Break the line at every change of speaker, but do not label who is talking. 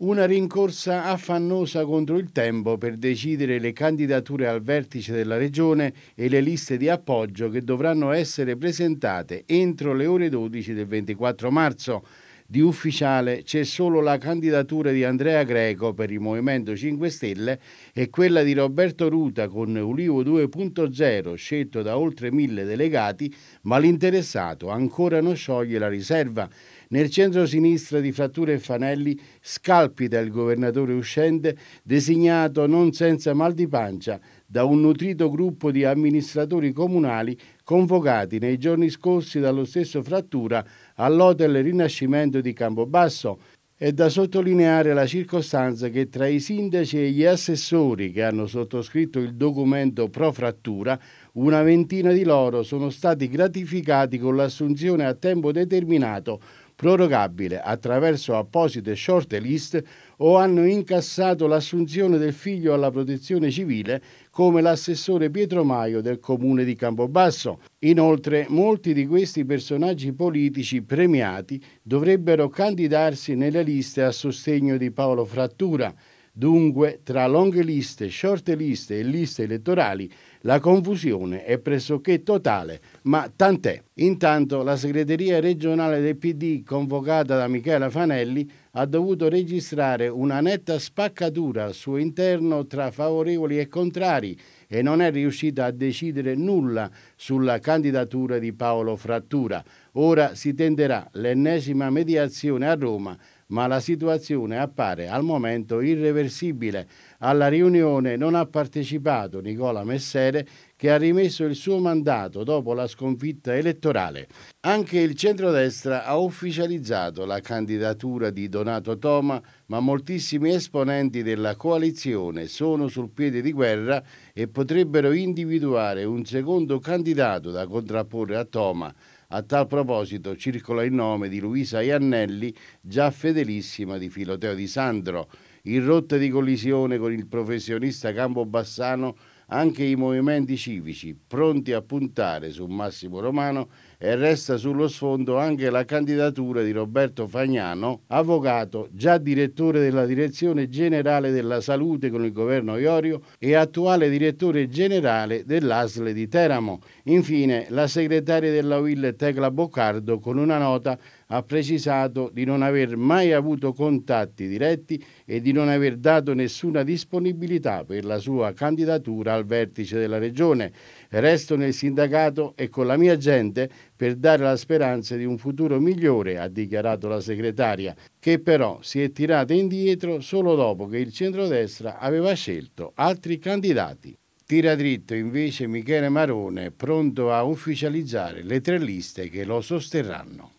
Una rincorsa affannosa contro il tempo per decidere le candidature al vertice della regione e le liste di appoggio che dovranno essere presentate entro le ore 12 del 24 marzo di ufficiale c'è solo la candidatura di Andrea Greco per il Movimento 5 Stelle e quella di Roberto Ruta con Ulivo 2.0 scelto da oltre mille delegati, ma l'interessato ancora non scioglie la riserva. Nel centro-sinistra di Frattura e Fanelli scalpita il governatore uscente, designato non senza mal di pancia da un nutrito gruppo di amministratori comunali convocati nei giorni scorsi dallo stesso Frattura all'Hotel Rinascimento di Campobasso. È da sottolineare la circostanza che tra i sindaci e gli assessori che hanno sottoscritto il documento pro frattura, una ventina di loro sono stati gratificati con l'assunzione a tempo determinato prorogabile attraverso apposite short list o hanno incassato l'assunzione del figlio alla protezione civile come l'assessore Pietro Maio del comune di Campobasso. Inoltre molti di questi personaggi politici premiati dovrebbero candidarsi nelle liste a sostegno di Paolo Frattura Dunque, tra longhe liste, short liste e liste elettorali, la confusione è pressoché totale, ma tant'è. Intanto la segreteria regionale del PD, convocata da Michela Fanelli, ha dovuto registrare una netta spaccatura al suo interno tra favorevoli e contrari e non è riuscita a decidere nulla sulla candidatura di Paolo Frattura. Ora si tenderà l'ennesima mediazione a Roma ma la situazione appare al momento irreversibile alla riunione non ha partecipato Nicola Messere che ha rimesso il suo mandato dopo la sconfitta elettorale. Anche il centrodestra ha ufficializzato la candidatura di Donato Toma, ma moltissimi esponenti della coalizione sono sul piede di guerra e potrebbero individuare un secondo candidato da contrapporre a Toma. A tal proposito circola il nome di Luisa Iannelli, già fedelissima di Filoteo di Sandro in rotta di collisione con il professionista Campo Bassano anche i movimenti civici, pronti a puntare su Massimo Romano e resta sullo sfondo anche la candidatura di Roberto Fagnano, avvocato, già direttore della Direzione Generale della Salute con il governo Iorio e attuale direttore generale dell'ASL di Teramo. Infine, la segretaria della UIL Tecla Boccardo con una nota ha precisato di non aver mai avuto contatti diretti e di non aver dato nessuna disponibilità per la sua candidatura al vertice della regione. Resto nel sindacato e con la mia gente per dare la speranza di un futuro migliore, ha dichiarato la segretaria, che però si è tirata indietro solo dopo che il centrodestra aveva scelto altri candidati. Tira dritto invece Michele Marone, pronto a ufficializzare le tre liste che lo sosterranno.